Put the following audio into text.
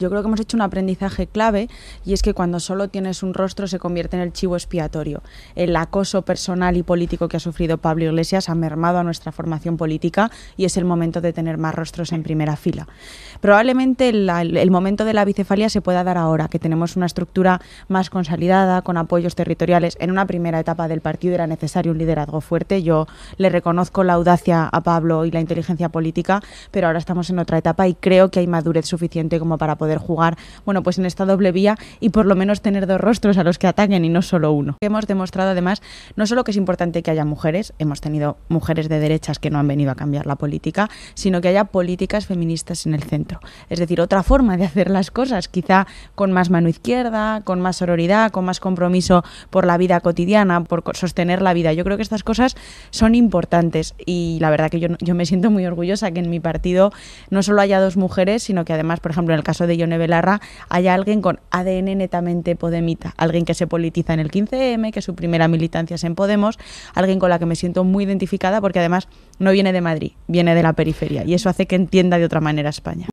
Yo creo que hemos hecho un aprendizaje clave y es que cuando solo tienes un rostro se convierte en el chivo expiatorio. El acoso personal y político que ha sufrido Pablo Iglesias ha mermado a nuestra formación política y es el momento de tener más rostros en primera fila. Probablemente el, momento de la bicefalia se pueda dar ahora, que tenemos una estructura más consolidada, con apoyos territoriales. En una primera etapa del partido era necesario un liderazgo fuerte. Yo le reconozco la audacia a Pablo y la inteligencia política, pero ahora estamos en otra etapa y creo que hay madurez suficiente como para poder jugar, bueno, pues en esta doble vía y por lo menos tener dos rostros a los que ataquen y no solo uno. Hemos demostrado además no solo que es importante que haya mujeres, hemos tenido mujeres de derechas que no han venido a cambiar la política, sino que haya políticas feministas en el centro. Es decir, otra forma de hacer las cosas, quizá con más mano izquierda, con más sororidad, con más compromiso por la vida cotidiana, por sostener la vida. Yo creo que estas cosas son importantes y la verdad que yo, yo me siento muy orgullosa que en mi partido no solo haya dos mujeres, sino que además, por ejemplo, en el caso de Ione Belarra, haya alguien con ADN netamente podemita, alguien que se politiza en el 15M, que su primera militancia es en Podemos, alguien con la que me siento muy identificada porque además no viene de Madrid, viene de la periferia y eso hace que entienda de otra manera España.